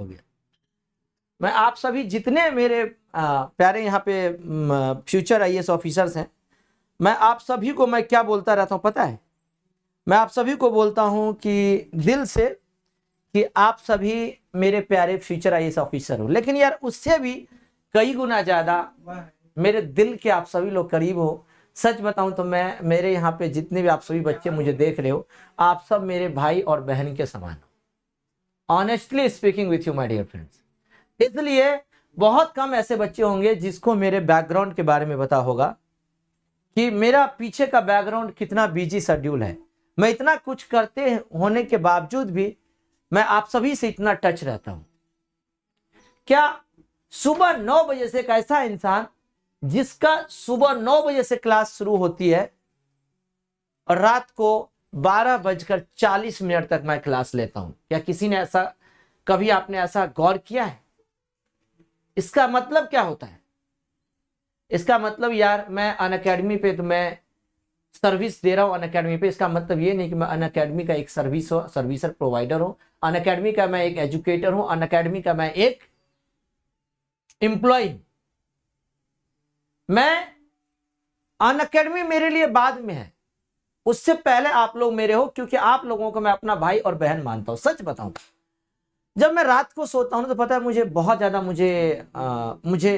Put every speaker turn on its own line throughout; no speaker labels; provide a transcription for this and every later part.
हो गया मैं आप सभी जितने मेरे प्यारे यहाँ पे फ्यूचर आई ऑफिसर्स हैं मैं आप सभी को मैं क्या बोलता रहता हूँ पता है मैं आप सभी को बोलता हूँ कि दिल से कि आप सभी मेरे प्यारे फ्यूचर आई ऑफिसर हो लेकिन यार उससे भी कई गुना ज़्यादा मेरे दिल के आप सभी लोग करीब हो सच बताऊँ तो मैं मेरे यहाँ पे जितने भी आप सभी बच्चे मुझे देख रहे हो आप सब मेरे भाई और बहन के समान हो honestly speaking with you my dear friends इसलिए बहुत कम ऐसे बच्चे होंगे जिसको मेरे बैकग्राउंड के बारे में पता होगा कि मेरा पीछे का बैकग्राउंड कितना बिजी शेड्यूल है मैं इतना कुछ करते होने के बावजूद भी मैं आप सभी से इतना टच रहता हूं क्या सुबह नौ बजे से एक ऐसा इंसान जिसका सुबह नौ बजे से क्लास शुरू होती है और रात को बारह बजकर चालीस मिनट तक मैं क्लास लेता हूं क्या किसी ने ऐसा कभी आपने ऐसा गौर किया है इसका मतलब क्या होता है इसका मतलब यार मैं अन अकेडमी पे तो मैं सर्विस दे रहा हूं अन अकेडमी पे इसका मतलब ये नहीं कि मैं अन अकेडमी का एक सर्विस हो सर्विसर प्रोवाइडर हूं अन अकेडमी का मैं एक एजुकेटर हूं अन अकेडमी का मैं एक एम्प्लॉय मैं अन अकेडमी मेरे लिए बाद में है उससे पहले आप लोग मेरे हो क्योंकि आप लोगों को मैं अपना भाई और बहन मानता हूँ सच बताऊँ जब मैं रात को सोता हूँ तो पता है मुझे बहुत ज़्यादा मुझे आ, मुझे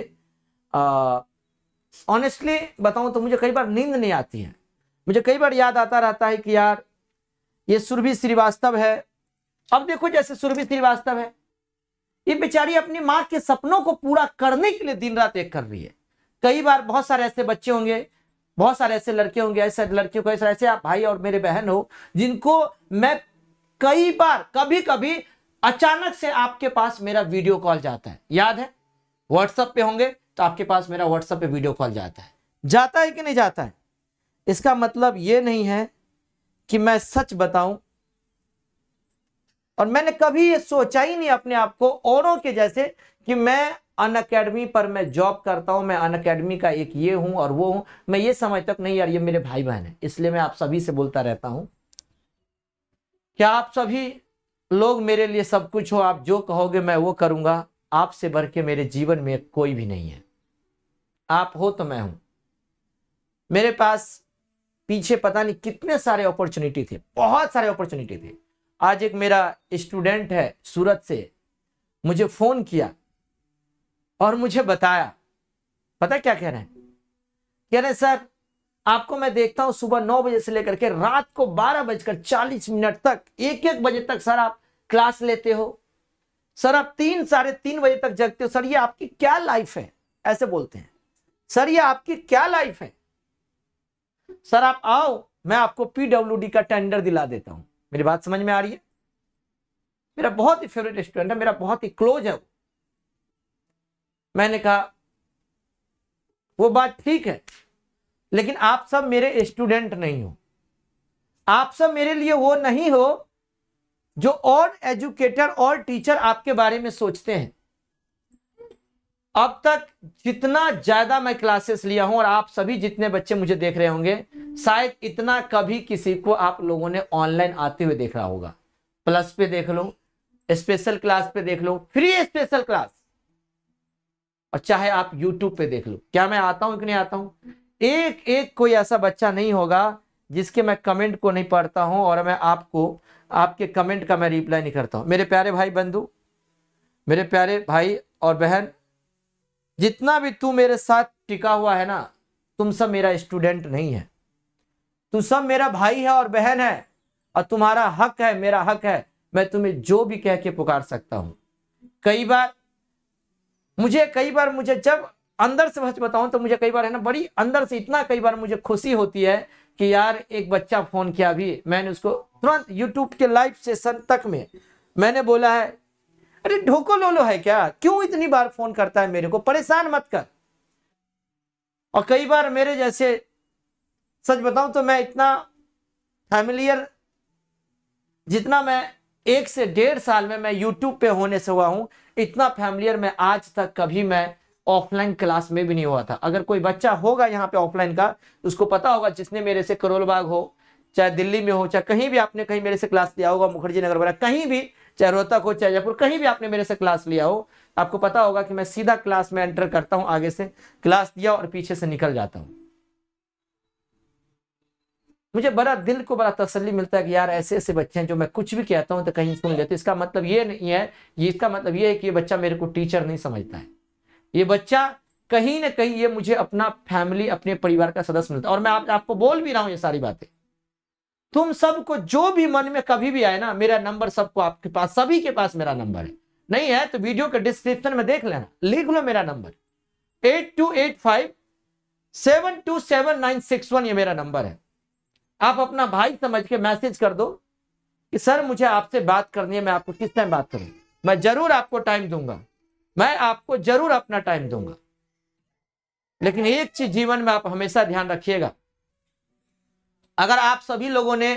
ऑनेस्टली बताऊँ तो मुझे कई बार नींद नहीं आती है मुझे कई बार याद आता रहता है कि यार ये सुरभि श्रीवास्तव है अब देखो जैसे सुरभि श्रीवास्तव है ये बेचारी अपनी माँ के सपनों को पूरा करने के लिए दिन रात एक कर रही है कई बार बहुत सारे ऐसे बच्चे होंगे बहुत सारे ऐसे लड़के होंगे ऐसे लड़कियों को ऐसे ऐसे आप भाई और मेरे बहन हो जिनको मैं कई बार कभी कभी अचानक से आपके पास मेरा वीडियो कॉल जाता है याद है व्हाट्सएप पे होंगे तो आपके पास मेरा व्हाट्सएप पे वीडियो कॉल जाता है जाता है कि नहीं जाता है इसका मतलब ये नहीं है कि मैं सच बताऊं और मैंने कभी ये सोचा ही नहीं अपने आप को औरों के जैसे कि मैं अन अकेडमी पर मैं जॉब करता हूं मैं अन अकेडमी का एक ये हूँ और वो हूं मैं ये समझता हूं नहीं यार ये मेरे भाई बहन है इसलिए मैं आप सभी से बोलता रहता हूं क्या आप सभी लोग मेरे लिए सब कुछ हो आप जो कहोगे मैं वो करूंगा आपसे भर के मेरे जीवन में कोई भी नहीं है आप हो तो मैं हूं मेरे पास पीछे पता नहीं कितने सारे अपॉर्चुनिटी थे बहुत सारे अपॉर्चुनिटी थे आज एक मेरा स्टूडेंट है सूरत से मुझे फ़ोन किया और मुझे बताया पता क्या कह रहे हैं कह रहे सर आपको मैं देखता हूं सुबह नौ बजे से लेकर के रात को बारह बजकर चालीस मिनट तक एक एक बजे तक सर आप क्लास लेते हो सर आप तीन साढ़े तीन बजे तक जगते हो सर ये आपकी क्या लाइफ है ऐसे बोलते हैं सर ये आपकी क्या लाइफ है सर आप आओ मैं आपको पीडब्ल्यू का टेंडर दिला देता हूं मेरी बात समझ में आ रही है मेरा बहुत ही फेवरेट स्टूडेंट है मेरा बहुत ही क्लोज है मैंने कहा वो बात ठीक है लेकिन आप सब मेरे स्टूडेंट नहीं हो आप सब मेरे लिए वो नहीं हो जो और एजुकेटर और टीचर आपके बारे में सोचते हैं अब तक जितना ज्यादा मैं क्लासेस लिया हूं और आप सभी जितने बच्चे मुझे देख रहे होंगे शायद इतना कभी किसी को आप लोगों ने ऑनलाइन आते हुए देखा होगा प्लस पे देख लो स्पेशल क्लास पे देख लो फ्री स्पेशल क्लास और चाहे आप यूट्यूब पे देख लो क्या मैं आता हूं कि नहीं आता हूं एक एक कोई ऐसा बच्चा नहीं होगा जिसके मैं कमेंट को नहीं पढ़ता हूं और मैं आपको आपके कमेंट का मैं रिप्लाई नहीं करता हूं मेरे प्यारे भाई बंधु मेरे प्यारे भाई और बहन जितना भी तू मेरे साथ टिका हुआ है ना तुम सब मेरा स्टूडेंट नहीं है तू सब मेरा भाई है और बहन है और तुम्हारा हक है मेरा हक है मैं तुम्हें जो भी कह के पुकार सकता हूं कई बार मुझे कई बार मुझे जब अंदर से सच बताऊं तो मुझे कई बार है ना बड़ी अंदर से इतना कई बार मुझे खुशी होती है कि यार एक बच्चा फोन किया अभी मैंने उसको तुरंत यूट्यूब के लाइव सेशन तक में मैंने बोला है अरे ढोको लोलो है क्या क्यों इतनी बार फोन करता है मेरे को परेशान मत कर और कई बार मेरे जैसे सच बताऊं तो मैं इतना फैमिलियर जितना मैं एक से डेढ़ साल में मैं यूट्यूब पे होने से हुआ हूँ इतना फैमिलियर मैं आज तक कभी मैं ऑफलाइन क्लास में भी नहीं हुआ था अगर कोई बच्चा होगा यहाँ पे ऑफलाइन का तो उसको पता होगा जिसने मेरे से करोलबाग हो चाहे दिल्ली में हो चाहे कहीं भी आपने कहीं मेरे से क्लास लिया होगा मुखर्जी नगर वगैरह कहीं भी चाहे रोहतक हो चाहे जयपुर कहीं भी आपने मेरे से क्लास लिया हो आपको पता होगा कि मैं सीधा क्लास में एंटर करता हूँ आगे से क्लास दिया और पीछे से निकल जाता हूँ मुझे बड़ा दिल को बड़ा तसल्ली मिलता है कि यार ऐसे ऐसे बच्चे हैं जो मैं कुछ भी कहता हूँ तो कहीं सुन लेते इसका मतलब ये नहीं है ये इसका मतलब ये है कि ये बच्चा मेरे को टीचर नहीं समझता है ये बच्चा कहीं ना कहीं ये मुझे अपना फैमिली अपने परिवार का सदस्य मिलता है और मैं आप, आपको बोल भी रहा हूँ ये सारी बातें तुम सबको जो भी मन में कभी भी आए ना मेरा नंबर सबको आपके पास सभी के पास मेरा नंबर है नहीं है तो वीडियो के डिस्क्रिप्शन में देख लेना लिख लो मेरा number eight two eight five seven two seven nine six one ये मेरा नंबर है आप अपना भाई समझ के मैसेज कर दो कि सर मुझे आपसे बात करनी है मैं आपको किस टाइम बात करूं मैं जरूर आपको टाइम दूंगा मैं आपको जरूर अपना टाइम दूंगा लेकिन एक चीज जीवन में आप हमेशा ध्यान रखिएगा अगर आप सभी लोगों ने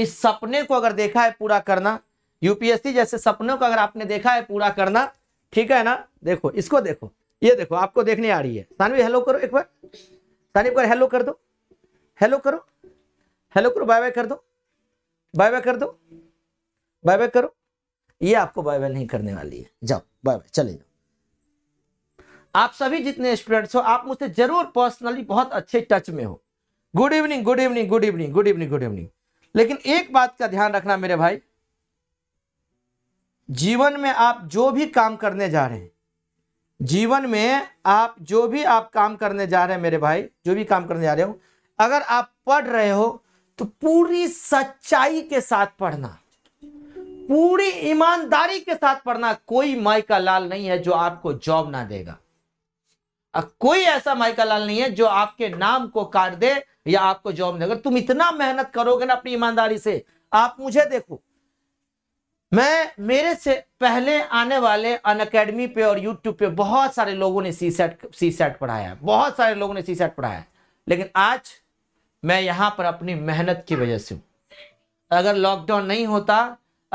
इस सपने को अगर देखा है पूरा करना यूपीएससी जैसे सपनों को अगर आपने देखा है पूरा करना ठीक है ना देखो इसको देखो ये देखो आपको देखने आ रही है सानवी हेलो करो एक बार सानवी हेलो कर दो हेलो करो हेलो करो बाय बाय कर दो बाय बाय कर दो बाय बाय करो ये आपको बाय बाय नहीं करने वाली है जाओ बाय बाय चले जाओ आप सभी जितने स्टूडेंट्स हो आप मुझसे जरूर पर्सनली बहुत अच्छे टच में हो good evening good evening good evening good evening good evening लेकिन एक बात का ध्यान रखना मेरे भाई जीवन में आप जो भी काम करने जा रहे हैं जीवन में आप जो भी आप काम करने जा रहे हैं मेरे भाई जो भी काम करने जा रहे हो अगर आप पढ़ रहे हो तो पूरी सच्चाई के साथ पढ़ना पूरी ईमानदारी के साथ पढ़ना कोई माई का लाल नहीं है जो आपको जॉब ना देगा कोई ऐसा मायका लाल नहीं है जो आपके नाम को काट दे या आपको जॉब दे अगर तुम इतना मेहनत करोगे ना अपनी ईमानदारी से आप मुझे देखो मैं मेरे से पहले आने वाले अन अकेडमी पे और यूट्यूब पे बहुत सारे लोगों ने सी सेट सी सेट पढ़ाया बहुत सारे लोगों ने सी सेट पढ़ाया है लेकिन आज मैं यहाँ पर अपनी मेहनत की वजह से हूँ अगर लॉकडाउन नहीं होता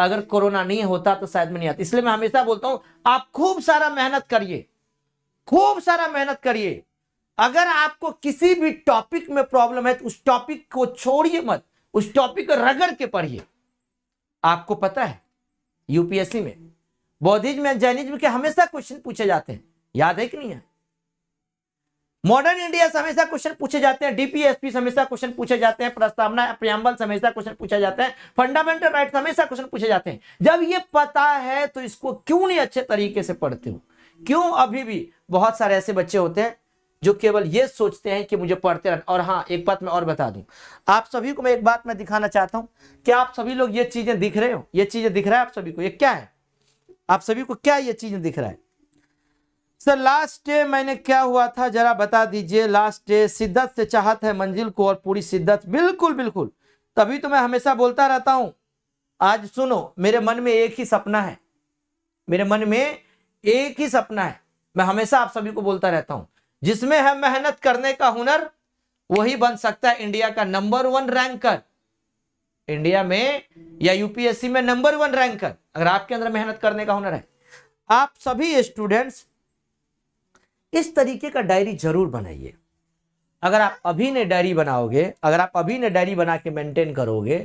अगर कोरोना नहीं होता तो शायद मैं नहीं आता इसलिए मैं हमेशा बोलता हूँ आप खूब सारा मेहनत करिए खूब सारा मेहनत करिए अगर आपको किसी भी टॉपिक में प्रॉब्लम है तो उस टॉपिक को छोड़िए मत उस टॉपिक को रगड़ के पढ़िए आपको पता है यूपीएससी में बौद्धिज्म जैनिज्म के हमेशा क्वेश्चन पूछे जाते हैं याद है कि नहीं है मॉडर्न इंडिया हमेशा क्वेश्चन पूछे जाते हैं डीपीएसपी हमेशा क्वेश्चन पूछे जाते हैं प्रस्तावना प्रियम्बल हमेशा क्वेश्चन पूछे जाते हैं फंडामेंटल राइट हमेशा क्वेश्चन पूछे जाते हैं जब ये पता है तो इसको क्यों नहीं अच्छे तरीके से पढ़ते हो क्यों अभी भी बहुत सारे ऐसे बच्चे होते हैं जो केवल ये सोचते हैं कि मुझे पढ़ते रहना और हाँ एक बात मैं और बता दूं आप सभी को मैं एक बात मैं दिखाना चाहता हूं क्या आप सभी लोग ये चीजें दिख रहे हो ये चीजें दिख रहा है आप सभी को ये क्या है आप सभी को क्या ये चीजें दिख रहा है सर लास्ट डे मैंने क्या हुआ था जरा बता दीजिए लास्ट डे शिद्दत से चाहत है मंजिल को और पूरी शिद्दत बिल्कुल बिल्कुल तभी तो मैं हमेशा बोलता रहता हूं आज सुनो मेरे मन में एक ही सपना है मेरे मन में एक ही सपना है मैं हमेशा आप सभी को बोलता रहता हूं जिसमें है मेहनत करने का हुनर वही बन सकता है इंडिया का नंबर वन रैंकर इंडिया में या यूपीएससी में नंबर वन रैंकर अगर आपके अंदर मेहनत करने का हुनर है आप सभी स्टूडेंट्स इस तरीके का डायरी जरूर बनाइए अगर आप अभी ने डायरी बनाओगे अगर आप अभी ने डायरी बना के मेंटेन करोगे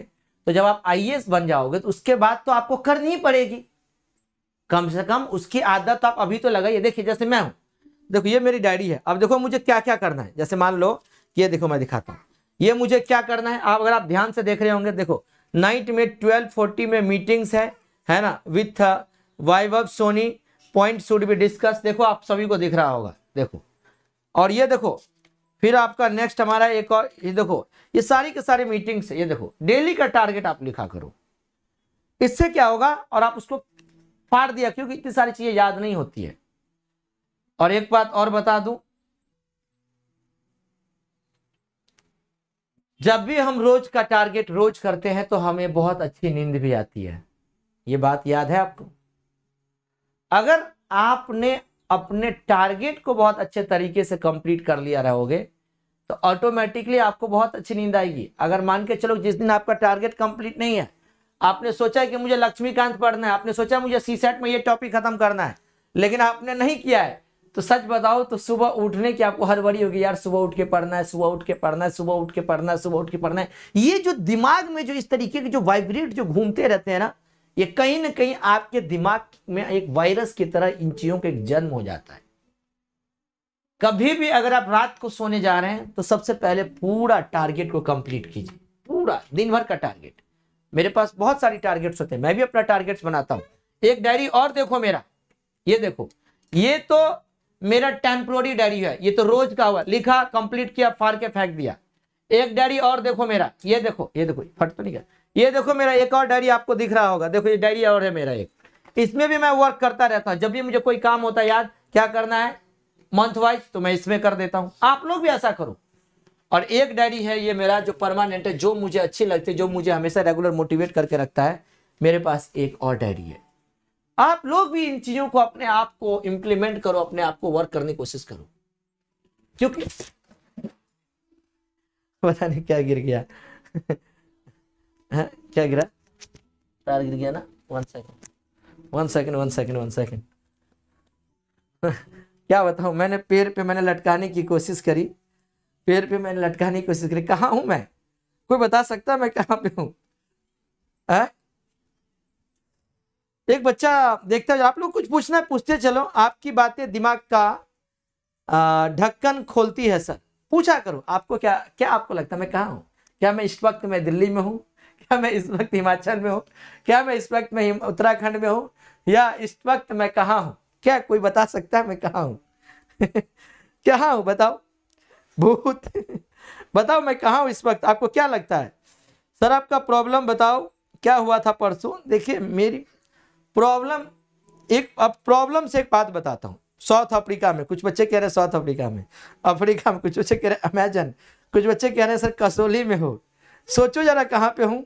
तो जब आप आई बन जाओगे तो उसके बाद तो आपको करनी ही पड़ेगी कम से कम उसकी आदत आप अभी तो लगाइए देखिए जैसे मैं हूं देखो ये मेरी डायरी है अब देखो मुझे क्या क्या करना है जैसे मान लो ये देखो मैं दिखाता हूँ ये मुझे क्या करना है आप अगर आप ध्यान से देख रहे होंगे देखो नाइट में ट्वेल्व फोर्टी में मीटिंग्स है है ना with wife of Sony point should be discuss देखो आप सभी को दिख रहा होगा देखो और ये देखो फिर आपका नेक्स्ट हमारा एक और ये देखो ये सारी के सारी मीटिंग्स ये देखो डेली का टारगेट आप लिखा करो इससे क्या होगा और आप उसको फाड़ दिया क्योंकि इतनी सारी चीजें याद नहीं होती है और एक बात और बता दू जब भी हम रोज का टारगेट रोज करते हैं तो हमें बहुत अच्छी नींद भी आती है ये बात याद है आपको अगर आपने अपने टारगेट को बहुत अच्छे तरीके से कंप्लीट कर लिया रहोगे तो ऑटोमेटिकली आपको बहुत अच्छी नींद आएगी अगर मान के चलो जिस दिन आपका टारगेट कंप्लीट नहीं है आपने सोचा कि मुझे लक्ष्मीकांत पढ़ना है आपने सोचा मुझे सी सेट में ये टॉपिक खत्म करना है लेकिन आपने नहीं किया है तो सच बताओ तो सुबह उठने की आपको हर बड़ी होगी यार सुबह उठ के पढ़ना है सुबह उठ के पढ़ना है सुबह उठ के पढ़ना है सुबह उठ के पढ़ना है ये जो दिमाग में जो इस तरीके के जो वाइब्रेट जो घूमते रहते हैं ना ये कहीं ना कहीं आपके दिमाग में एक वायरस की तरह इन चीजों का एक जन्म हो जाता है कभी भी अगर आप रात को सोने जा रहे हैं तो सबसे पहले पूरा टारगेट को कंप्लीट कीजिए पूरा दिन भर का टारगेट मेरे पास बहुत सारी टारगेट्स होते हैं मैं भी अपना टारगेट्स बनाता हूं एक डायरी और देखो मेरा ये देखो ये तो मेरा टेम्प्रोरी डायरी है ये तो रोज का हुआ लिखा कंप्लीट किया फाड़ के फेंक दिया एक डायरी और देखो मेरा ये देखो ये देखो फट तो नहीं गया ये देखो मेरा एक और डायरी आपको दिख रहा होगा देखो ये डायरी और है मेरा एक इसमें भी मैं वर्क करता रहता हूँ जब भी मुझे कोई काम होता है याद क्या करना है मंथ वाइज तो मैं इसमें कर देता हूँ आप लोग भी ऐसा करो और एक डायरी है ये मेरा जो परमानेंट है जो मुझे अच्छी लगती है जो मुझे हमेशा रेगुलर मोटिवेट करके रखता है मेरे पास एक और डायरी है आप लोग भी इन चीजों को अपने आप को इम्प्लीमेंट करो अपने आप को वर्क करने की कोशिश करो क्योंकि पता नहीं क्या गिर गया हाँ, क्या गिरा तार गिर गया ना one second one second one second one second क्या बताऊँ मैंने पेड़ पे मैंने लटकाने की कोशिश करी पेड़ पे मैंने लटकाने की कोशिश करी कहाँ हूँ मैं कोई बता सकता मैं कहाँ पे हूँ हाँ? एक बच्चा देखते हो आप लोग कुछ पूछना है पूछते चलो आपकी बातें दिमाग का ढक्कन खोलती है सर पूछा करो आपको क्या क्या आपको लगता है मैं कहाँ हूँ क्या मैं इस वक्त मैं दिल्ली में हूँ क्या मैं इस वक्त हिमाचल में हूँ क्या मैं इस वक्त मैं उत्तराखंड में हूँ या इस वक्त मैं कहाँ हूँ क्या कोई बता सकता है मैं कहाँ हूँ क्या हूँ बताओ भूत बताओ मैं कहाँ हूँ इस वक्त आपको क्या लगता है सर आपका प्रॉब्लम बताओ क्या हुआ था परसों देखिए मेरी प्रॉब्लम एक अब प्रॉब्लम से एक बात बताता हूँ साउथ अफ्रीका में कुछ बच्चे कह रहे हैं साउथ अफ्रीका में अफ्रीका में कुछ बच्चे कह रहे हैं अमेजन कुछ बच्चे कह रहे हैं सर कसोली में हो सोचो जरा कहाँ पे हूँ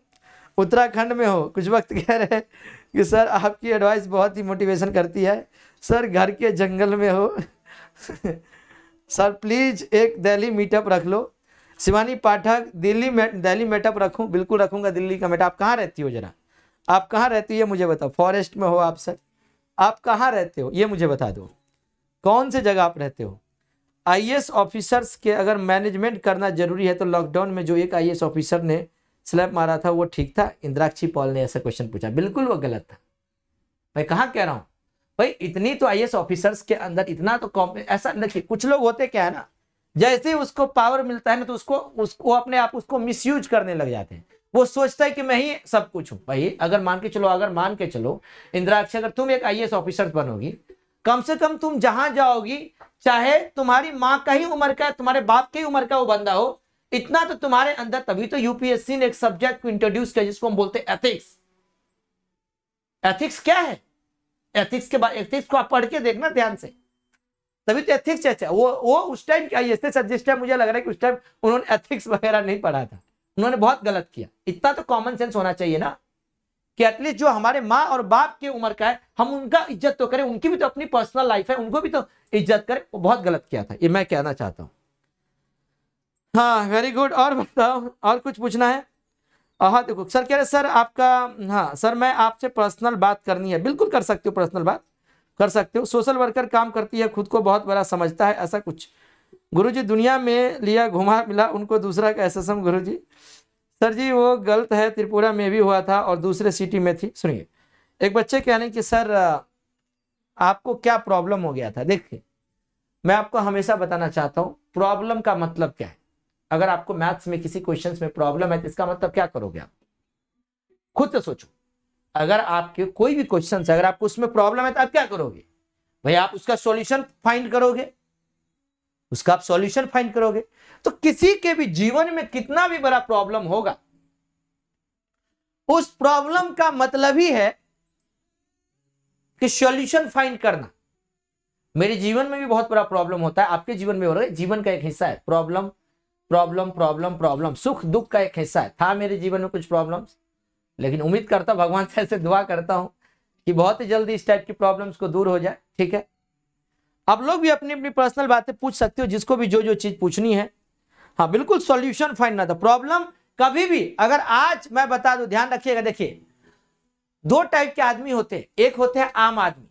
उत्तराखंड में हो कुछ वक्त कह रहे हैं कि सर आपकी एडवाइस बहुत ही मोटिवेशन करती है सर घर के जंगल में हो सर प्लीज़ एक दिल्ली मीटअप रख लो शिवानी पाठक दिल्ली में दिल्ली मेटअप रखूँ बिल्कुल रखूँगा दिल्ली का मेटअप आप कहाँ रहती हो जरा आप कहाँ रहती हो ये मुझे बताओ फॉरेस्ट में हो आप सर आप कहाँ रहते हो ये मुझे बता दो कौन से जगह आप रहते हो आईएएस ऑफिसर्स के अगर मैनेजमेंट करना जरूरी है तो लॉकडाउन में जो एक आईएएस ऑफिसर ने स्लैप मारा था वो ठीक था इंद्राक्षी पॉल ने ऐसा क्वेश्चन पूछा बिल्कुल वो गलत था मैं कहाँ कह रहा हूँ भाई इतनी तो आई ऑफिसर्स के अंदर इतना तो ऐसा देखिए कुछ लोग होते क्या है ना जैसे ही उसको पावर मिलता है ना तो उसको उसको अपने आप उसको मिस करने लग जाते हैं वो सोचता है कि मैं ही सब कुछ हूँ भाई अगर मान के चलो अगर मान के चलो इंद्राक्ष अगर तुम एक आई ऑफिसर बनोगी कम से कम तुम जहां जाओगी चाहे तुम्हारी माँ का ही उम्र का तुम्हारे बाप की उम्र का वो बंदा हो इतना तो तुम्हारे अंदर तभी तो यूपीएससी ने एक सब्जेक्ट को इंट्रोड्यूस किया जिसको हम बोलते हैं एथिक्स एथिक्स क्या है एथिक्स के बाद एथिक्स को आप पढ़ के देखना ध्यान से तभी तो एथिक्स अच्छा वो वो उस टाइम क्या ऐसे सर जिस टाइम मुझे लग रहा है कि उस टाइम उन्होंने एथिक्स वगैरह नहीं पढ़ा था उन्होंने बहुत गलत किया इतना तो कॉमन सेंस होना चाहिए ना कि एटलीस्ट जो हमारे माँ और बाप की उम्र का है हम उनका इज्जत तो करें उनकी भी तो अपनी पर्सनल लाइफ है उनको भी तो इज्जत करें वो बहुत गलत किया था ये मैं कहना चाहता हूँ हाँ वेरी गुड और बताओ और कुछ पूछना है हाँ देखो सर कह रहे सर आपका हाँ सर मैं आपसे पर्सनल बात करनी है बिल्कुल कर सकते हो पर्सनल बात कर सकते हो सोशल वर्कर काम करती है खुद को बहुत बड़ा समझता है ऐसा कुछ गुरुजी दुनिया में लिया घुमा मिला उनको दूसरा का सम गुरु जी सर जी वो गलत है त्रिपुरा में भी हुआ था और दूसरे सिटी में थी सुनिए एक बच्चे कह रहे हैं कि सर आपको क्या प्रॉब्लम हो गया था देखिए मैं आपको हमेशा बताना चाहता हूँ प्रॉब्लम का मतलब क्या है अगर आपको मैथ्स में किसी क्वेश्चन में प्रॉब्लम है तो इसका मतलब क्या करोगे आप खुद से सोचो अगर आपके कोई भी क्वेश्चन है अगर आपको उसमें प्रॉब्लम है तो आप क्या करोगे भाई आप उसका सॉल्यूशन फाइंड करोगे उसका आप सॉल्यूशन फाइंड करोगे तो किसी के भी जीवन में कितना भी बड़ा प्रॉब्लम होगा उस प्रॉब्लम का मतलब ही है कि सॉल्यूशन फाइंड करना मेरे जीवन में भी बहुत बड़ा प्रॉब्लम होता है आपके जीवन में हो रहा है जीवन का एक हिस्सा है प्रॉब्लम प्रॉब्लम प्रॉब्लम प्रॉब्लम सुख दुख का एक हिस्सा है था मेरे जीवन में कुछ प्रॉब्लम्स लेकिन उम्मीद करता भगवान से ऐसे दुआ करता हूँ कि बहुत ही जल्दी इस टाइप की प्रॉब्लम्स को दूर हो जाए ठीक है आप लोग भी अपनी अपनी पर्सनल बातें पूछ सकते हो जिसको भी जो जो चीज़ पूछनी है हाँ बिल्कुल सॉल्यूशन फाइंड ना था प्रॉब्लम कभी भी अगर आज मैं बता दू ध्यान रखिएगा देखिए दो टाइप के आदमी होते हैं एक होते हैं आम आदमी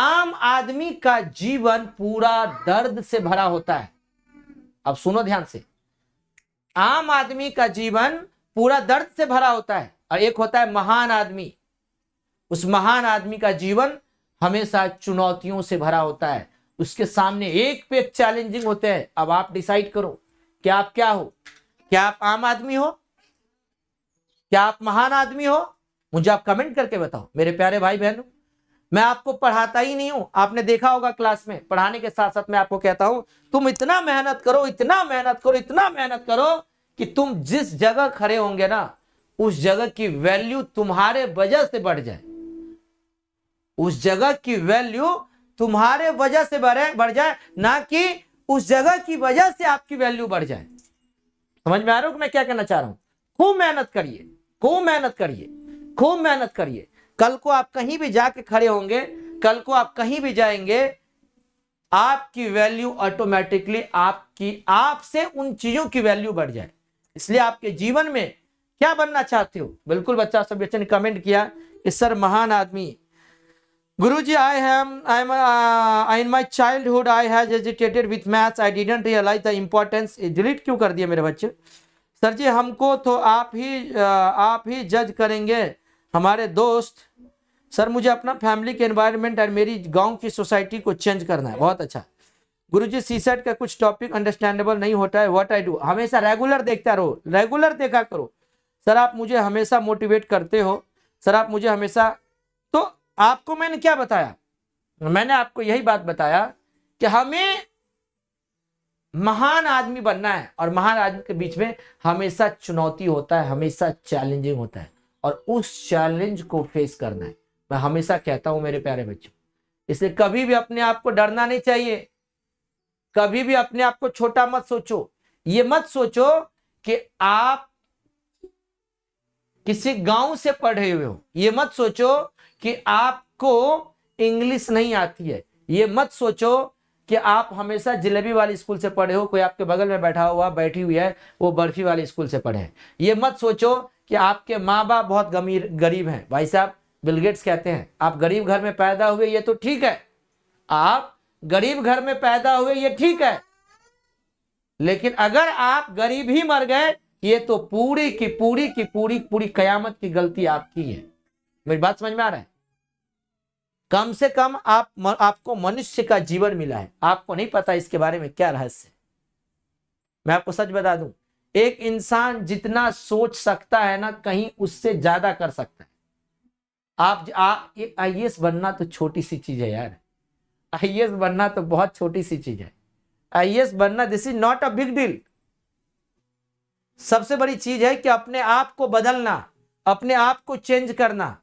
आम आदमी का जीवन पूरा दर्द से भरा होता है अब सुनो ध्यान से आम आदमी का जीवन पूरा दर्द से भरा होता है और एक होता है महान आदमी उस महान आदमी का जीवन हमेशा चुनौतियों से भरा होता है उसके सामने एक पे एक चैलेंजिंग होते हैं अब आप डिसाइड करो क्या आप क्या हो क्या आप आम आदमी हो क्या आप महान आदमी हो मुझे आप कमेंट करके बताओ मेरे प्यारे भाई बहनों मैं आपको पढ़ाता ही नहीं हूं आपने देखा होगा क्लास में पढ़ाने के साथ साथ मैं आपको कहता हूं तुम इतना मेहनत करो इतना मेहनत करो इतना मेहनत करो कि तुम जिस जगह खड़े होंगे ना उस जगह की वैल्यू तुम्हारे वजह से बढ़ जाए उस जगह की वैल्यू तुम्हारे वजह से बढ़े बढ़ जाए ना कि उस जगह की वजह से आपकी वैल्यू बढ़ जाए समझ में आ रहा हूं मैं क्या कहना चाह रहा हूं खूब मेहनत करिए खूब मेहनत करिए खूब मेहनत करिए कल को आप कहीं भी जाके खड़े होंगे कल को आप कहीं भी जाएंगे आपकी वैल्यू ऑटोमेटिकली आपकी आपसे उन चीजों की वैल्यू बढ़ जाए इसलिए आपके जीवन में क्या बनना चाहते हो बिल्कुल बच्चा सब बच्चे ने कमेंट किया कि सर महान आदमी गुरु जी I am I am in my childhood I has educated with maths I didn't realise the importance delete क्यों कर दिया मेरे बच्चे सर जी हमको तो आप ही uh, आप ही जज करेंगे हमारे दोस्त सर मुझे अपना फैमिली के एनवायरनमेंट और मेरी गांव की सोसाइटी को चेंज करना है बहुत अच्छा गुरु जी सीसेट का कुछ टॉपिक अंडरस्टैंडेबल नहीं होता है व्हाट आई डू हमेशा रेगुलर देखता रहो रेगुलर देखा करो सर आप मुझे हमेशा मोटिवेट करते हो सर आप मुझे हमेशा तो आपको मैंने क्या बताया मैंने आपको यही बात बताया कि हमें महान आदमी बनना है और महान आदमी के बीच में हमेशा चुनौती होता है हमेशा चैलेंजिंग होता है और उस चैलेंज को फेस करना है मैं हमेशा कहता हूं मेरे प्यारे बच्चों इसलिए कभी भी अपने आप को डरना नहीं चाहिए कभी भी अपने आप को छोटा मत सोचो ये मत सोचो कि आप किसी गांव से पढ़े हुए हो ये मत सोचो कि आपको इंग्लिश नहीं आती है ये मत सोचो कि आप हमेशा जिलेबी वाले स्कूल से पढ़े हो कोई आपके बगल में बैठा हुआ बैठी हुई है वो बर्फी वाले स्कूल से पढ़े हैं ये मत सोचो कि आपके माँ बाप बहुत गमीर गरीब हैं भाई साहब बिलगेट्स कहते हैं आप गरीब घर में पैदा हुए ये तो ठीक है आप गरीब घर में पैदा हुए ये ठीक है लेकिन अगर आप गरीब ही मर गए ये तो पूरी की पूरी की पूरी पूरी कयामत की गलती आपकी है मेरी बात समझ में आ रहा है कम से कम आप म, आपको मनुष्य का जीवन मिला है आपको नहीं पता इसके बारे में क्या रहस्य है मैं आपको सच बता दूं एक इंसान जितना सोच सकता है ना कहीं उससे ज्यादा कर सकता है आप आ, ये आई बनना तो छोटी सी चीज है यार आई एस बनना तो बहुत छोटी सी चीज है आई एस बनना this is not a big deal सबसे बड़ी चीज है कि अपने आप को बदलना अपने आप को चेंज करना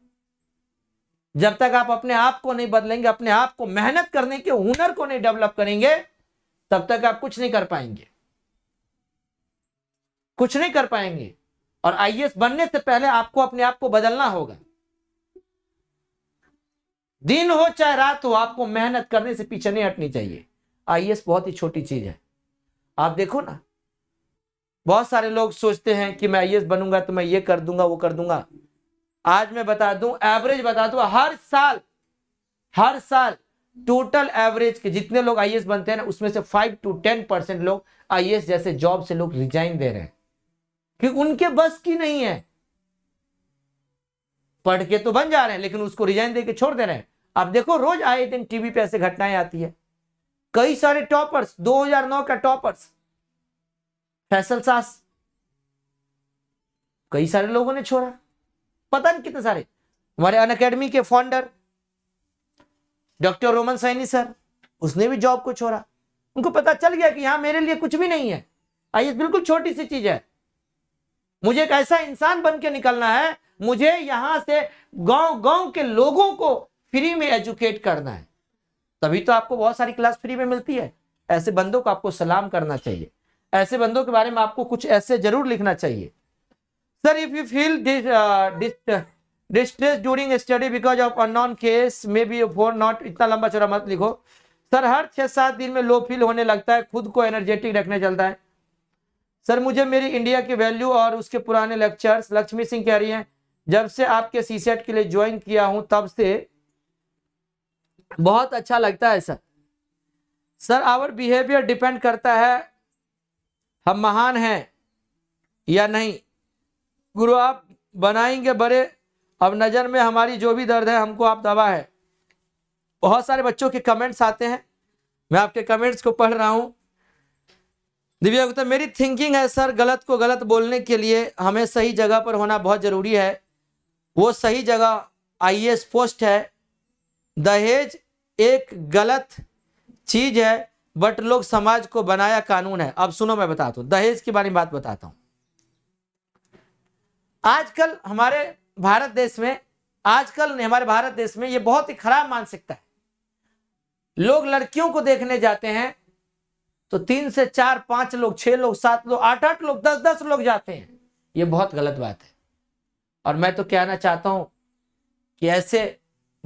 जब तक आप अपने आप को नहीं बदलेंगे अपने आप को मेहनत करने के हुनर को नहीं डेवलप करेंगे तब तक आप कुछ नहीं कर पाएंगे कुछ नहीं कर पाएंगे और आईएएस बनने से पहले आपको अपने आप को बदलना होगा दिन हो चाहे रात हो आपको मेहनत करने से पीछे नहीं हटनी चाहिए आईएएस बहुत ही छोटी चीज है आप देखो ना बहुत सारे लोग सोचते हैं कि मैं आईएएस बनूंगा तो मैं ये कर दूंगा वो कर दूंगा आज मैं बता दूं एवरेज बता दूं हर साल हर साल टोटल एवरेज के जितने लोग आईएएस बनते हैं ना उसमें से फाइव टू टेन परसेंट लोग आईएएस जैसे जॉब से लोग रिजाइन दे रहे हैं कि उनके बस की नहीं है पढ़ के तो बन जा रहे हैं लेकिन उसको रिजाइन देके छोड़ दे रहे हैं आप देखो रोज आए दिन टीवी पे ऐसे घटनाएं आती है कई सारे टॉपर्स 2009 का टॉपर्स फैसल सास कई सारे लोगों ने छोड़ा पता नहीं कितने सारे हमारे अन अकेडमी के founder doctor Roman Saini sir उसने भी जॉब को छोड़ा उनको पता चल गया कि यहां मेरे लिए कुछ भी नहीं है आइए बिल्कुल छोटी सी चीज है मुझे एक ऐसा इंसान बन के निकलना है मुझे यहां से गांव गांव के लोगों को फ्री में एजुकेट करना है तभी तो आपको बहुत सारी क्लास फ्री में मिलती है ऐसे बंदों को आपको सलाम करना चाहिए ऐसे बंदों के बारे में आपको कुछ ऐसे जरूर लिखना चाहिए sir if you feel distress during study because of non case may be for not इतना लंबा चौड़ा मत लिखो सर हर छह सात दिन में लो फील होने लगता है खुद को एनर्जेटिक रखने चलता है सर मुझे मेरी इंडिया की वैल्यू और उसके पुराने लेक्चर्स लक्ष्मी सिंह कह रही हैं जब से आपके सी सेट के लिए ज्वाइन किया हूं तब से बहुत अच्छा लगता है sir sir our behaviour depend करता है हम महान हैं या नहीं गुरु आप बनाएंगे बड़े अब नज़र में हमारी जो भी दर्द है हमको आप दवा है बहुत सारे बच्चों के कमेंट्स आते हैं मैं आपके कमेंट्स को पढ़ रहा हूँ दिव्या गुप्ता मेरी थिंकिंग है सर गलत को गलत बोलने के लिए हमें सही जगह पर होना बहुत ज़रूरी है वो सही जगह आई पोस्ट है दहेज एक गलत चीज़ है बट लोग समाज को बनाया कानून है अब सुनो मैं बताता हूँ दहेज के बारे में बात बताता हूँ आजकल हमारे भारत देश में आजकल हमारे भारत देश में ये बहुत ही खराब मानसिकता है लोग लड़कियों को देखने जाते हैं तो तीन से चार पांच लोग छह लोग सात लोग आठ आठ लोग दस दस लोग जाते हैं ये बहुत गलत बात है और मैं तो कहना चाहता हूं कि ऐसे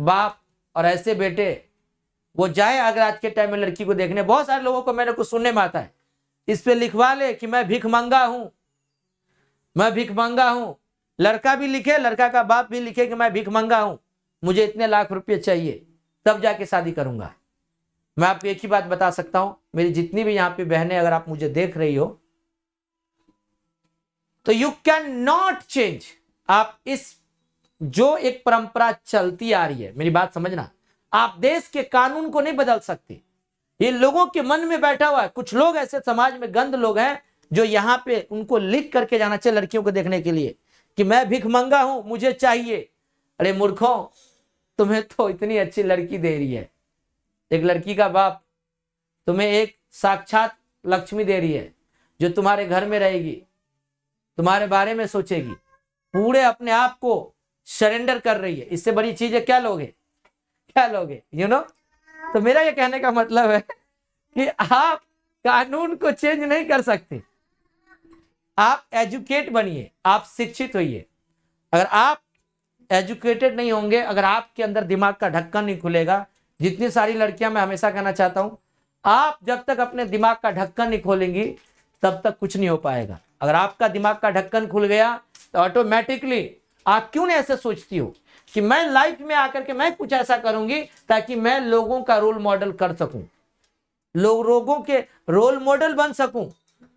बाप और ऐसे बेटे वो जाए अगर आज के टाइम में लड़की को देखने बहुत सारे लोगों को मैंने कुछ सुनने में आता है इस पे लिखवा ले कि मैं भीख मंगा हूं मैं भीख मंगा हूं लड़का भी लिखे लड़का का बाप भी लिखे कि मैं भीख मंगा हूं मुझे इतने लाख रुपये चाहिए तब जाके शादी करूंगा मैं आपको एक ही बात बता सकता हूं मेरी जितनी भी यहां पे बहनें अगर आप मुझे देख रही हो तो यू कैन नॉट चेंज आप इस जो एक परंपरा चलती आ रही है मेरी बात समझना आप देश के कानून को नहीं बदल सकते ये लोगों के मन में बैठा हुआ है कुछ लोग ऐसे समाज में गंद लोग हैं जो यहाँ पे उनको लिख करके जाना चाहिए लड़कियों को देखने के लिए कि मैं भिख मंगा हूं मुझे चाहिए अरे मूर्खों तुम्हें तो इतनी अच्छी लड़की दे रही है एक लड़की का बाप तुम्हें एक साक्षात लक्ष्मी दे रही है जो तुम्हारे घर में रहेगी तुम्हारे बारे में सोचेगी पूरे अपने आप को सरेंडर कर रही है इससे बड़ी चीज है क्या लोगे क्या लोगे यू you नो know? तो मेरा ये कहने का मतलब है कि आप कानून को चेंज नहीं कर सकते आप एजुकेट बनिए आप शिक्षित होइए अगर आप एजुकेटेड नहीं होंगे अगर आपके अंदर दिमाग का ढक्कन नहीं खुलेगा जितनी सारी लड़कियां मैं हमेशा कहना चाहता हूं आप जब तक अपने दिमाग का ढक्कन नहीं खोलेंगी तब तक कुछ नहीं हो पाएगा अगर आपका दिमाग का ढक्कन खुल गया तो ऑटोमेटिकली आप क्यों नहीं ऐसे सोचती हो कि मैं लाइफ में आकर के मैं कुछ ऐसा करूंगी ताकि मैं लोगों का रोल मॉडल कर सकूं लोग लोगों के रोल मॉडल बन सकूं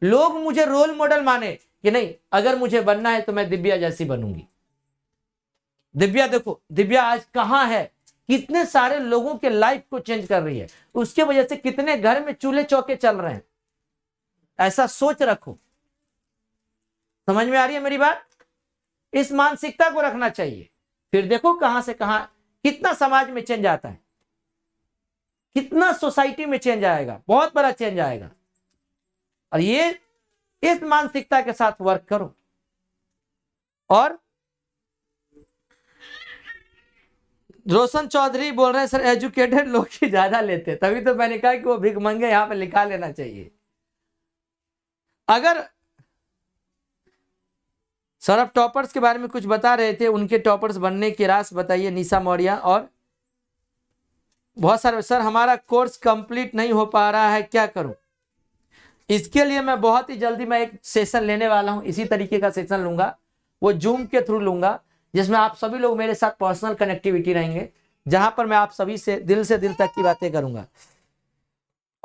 लोग मुझे रोल मॉडल माने कि नहीं अगर मुझे बनना है तो मैं दिव्या जैसी बनूंगी दिव्या देखो दिव्या आज कहाँ है कितने सारे लोगों के लाइफ को चेंज कर रही है उसके वजह से कितने घर में चूल्हे चौके चल रहे हैं ऐसा सोच रखो समझ में आ रही है मेरी बात इस मानसिकता को रखना चाहिए फिर देखो कहां से कहां कितना समाज में चेंज आता है कितना सोसाइटी में चेंज आएगा बहुत बड़ा चेंज आएगा और ये इस मानसिकता के साथ वर्क करो और रोशन चौधरी बोल रहे हैं सर एजुकेटेड लोग ही ज्यादा लेते हैं तभी तो मैंने कहा कि वो भिख मंगे यहां पे लिखा लेना चाहिए अगर आप टॉपर्स के बारे में कुछ बता रहे थे उनके टॉपर्स बनने की रास बताइए निशा मौर्या और बहुत सारे सर हमारा कोर्स कंप्लीट नहीं हो पा रहा है क्या करूं इसके लिए मैं बहुत ही जल्दी मैं एक सेशन लेने वाला हूं इसी तरीके का सेशन लूंगा वो जूम के थ्रू लूंगा जिसमें आप सभी लोग मेरे साथ पर्सनल कनेक्टिविटी रहेंगे जहां पर मैं आप सभी से दिल से दिल तक की बातें करूंगा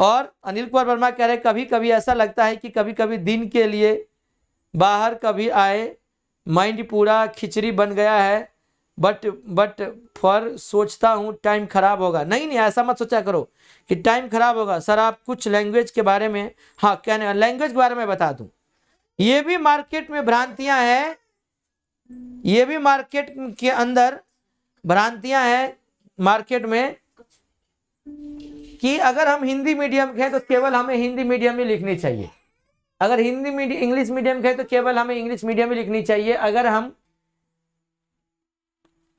और अनिल कुमार वर्मा कह रहे कभी कभी ऐसा लगता है कि कभी कभी दिन के लिए बाहर कभी आए माइंड पूरा खिचड़ी बन गया है बट बट फॉर सोचता हूँ टाइम खराब होगा नहीं नहीं ऐसा मत सोचा करो कि टाइम खराब होगा सर आप कुछ लैंग्वेज के बारे में हाँ कहने लैंग्वेज के बारे में बता दूँ ये भी मार्केट में भ्रांतियाँ हैं ये भी मार्केट के अंदर भ्रांतियां हैं मार्केट में कि अगर हम हिंदी मीडियम के हैं तो केवल हमें हिंदी मीडियम में लिखनी चाहिए अगर हिंदी मीडियम इंग्लिश मीडियम के हैं तो केवल हमें इंग्लिश मीडियम में लिखनी चाहिए अगर हम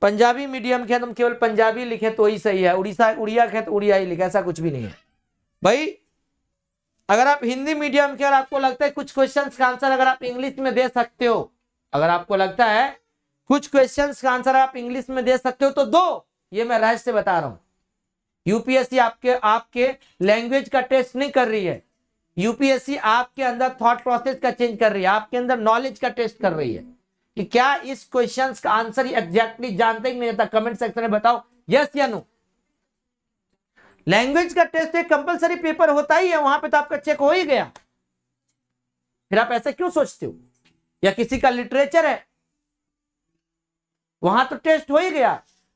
पंजाबी मीडियम के हैं तो हम केवल पंजाबी लिखें तो ही सही है उड़ीसा उड़िया के तो उड़िया ही लिखें ऐसा कुछ भी नहीं है भाई अगर आप हिंदी मीडियम के और आपको लगता है कुछ क्वेश्चन का आंसर अगर आप इंग्लिश में दे सकते हो अगर आपको लगता है कुछ क्वेश्चन का आंसर आप इंग्लिश में दे सकते हो तो दो ये मैं रहस्य से बता रहा हूं यूपीएससी आपके आपके लैंग्वेज का टेस्ट नहीं कर रही है यूपीएससी आपके अंदर थॉट प्रोसेस का चेंज कर रही है आपके अंदर नॉलेज का टेस्ट कर रही है कि क्या इस क्वेश्चन का आंसर एग्जैक्टली जानते ही नहीं जाता कमेंट सेक्शन में बताओ यस या नो लैंग्वेज का टेस्ट तो एक कंपलसरी पेपर होता ही है वहां पे तो आपका चेक हो ही गया फिर आप ऐसे क्यों सोचते हो या किसी का लिटरेचर है वहां तो टेस्ट हो ही गया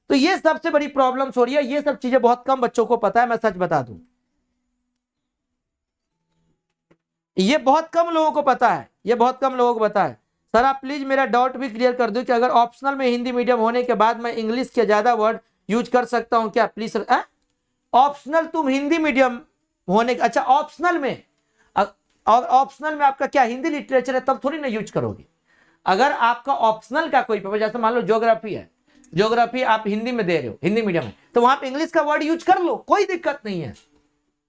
तो ये सबसे बड़ी प्रॉब्लम्स हो रही है ये सब चीजें बहुत कम बच्चों को पता है मैं सच बता दू ये बहुत कम लोगों को पता है ये बहुत कम लोगों को पता है सर आप प्लीज मेरा डाउट भी क्लियर कर दो कि अगर ऑप्शनल में हिंदी मीडियम होने के बाद मैं इंग्लिश के ज्यादा वर्ड यूज कर सकता हूं क्या प्लीज सर ऑप्शनल तुम हिंदी मीडियम होने अच्छा ऑप्शनल में और ऑप्शनल में आपका क्या हिंदी लिटरेचर है तब थोड़ी ना यूज करोगे अगर आपका ऑप्शनल का कोई पेपर जैसे मान लो ज्योग्राफी है ज्योग्राफी आप हिंदी में दे रहे हो हिंदी मीडियम में तो वहां पे इंग्लिश का वर्ड यूज कर लो कोई दिक्कत नहीं है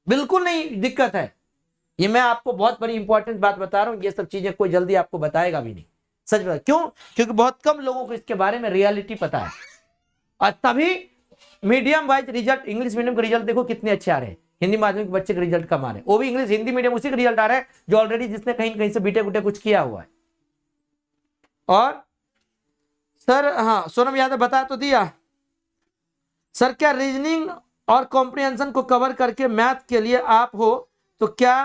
बिल्कुल नहीं दिक्कत है ये मैं आपको बहुत बड़ी इंपॉर्टेंट बात बता रहा हूँ ये सब चीजें कोई जल्दी आपको बताएगा भी नहीं सच बता क्यों क्योंकि बहुत कम लोगों को इसके बारे में रियलिटी पता है और तभी medium wise result English medium का रिजल्ट देखो कितने अच्छे आ रहे हैं हिंदी माध्यम के बच्चे के रिजल्ट कम आ रहे हैं वो भी इंग्लिश हिंदी मीडियम उसी के रिजल्ट आ रहे हैं जो ऑलरेडी जिसने कहीं कहीं से बीटे उटे कुछ किया हुआ है और सर हाँ सोनम यादव बता तो दिया सर क्या रीजनिंग और कॉम्प्रिहेंशन को कवर करके मैथ के लिए आप हो तो क्या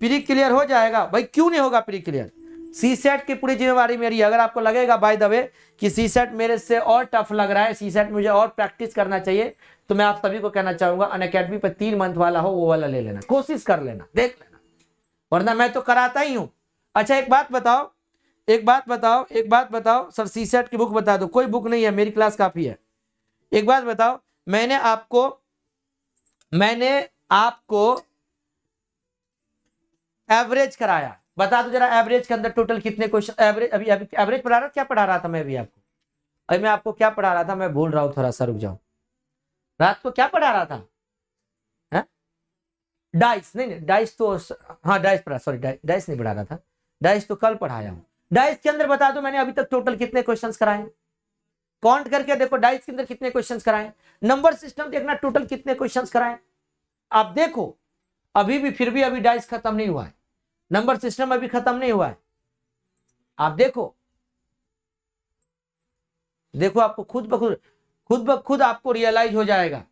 प्री क्लियर हो जाएगा भाई क्यों नहीं होगा प्री क्लियर सी सेट की पूरी जिम्मेवारी मेरी है अगर आपको लगेगा बाय द वे कि सी सेट मेरे से और टफ लग रहा है सी सेट मुझे और प्रैक्टिस करना चाहिए तो मैं आप सभी को कहना चाहूंगा अन अकेडमी पर तीन मंथ वाला हो वो वाला ले लेना कोशिश कर लेना देख लेना वरना मैं तो कराता ही हूँ अच्छा एक बात बताओ एक बात बताओ एक बात बताओ सर सी सेट की बुक बता दो कोई बुक नहीं है मेरी क्लास काफ़ी है एक बात बताओ मैंने आपको मैंने आपको एवरेज कराया बता दो जरा एवरेज के अंदर टोटल कितने क्वेश्चन एवरेज अभी अभी एवरेज पढ़ा रहा क्या पढ़ा रहा था मैं अभी आपको अभी मैं आपको क्या पढ़ा रहा था मैं भूल रहा हूँ थोड़ा सा रुक जाऊ रात को क्या पढ़ा रहा था डाइस नहीं नहीं डाइस तो हाँ डाइस पढ़ा सॉरी डाइस नहीं पढ़ा रहा था डाइस तो कल पढ़ाया हूँ डाइस के अंदर बता दो मैंने अभी तक टोटल कितने क्वेश्चन कराए काउंट करके देखो डाइस के अंदर कितने क्वेश्चन कराए नंबर सिस्टम देखना टोटल कितने क्वेश्चन कराए आप देखो अभी भी फिर भी अभी डाइस खत्म नहीं हुआ है नंबर सिस्टम अभी खत्म नहीं हुआ है आप देखो देखो आपको खुद ब खुद खुद ब खुद आपको रियलाइज हो जाएगा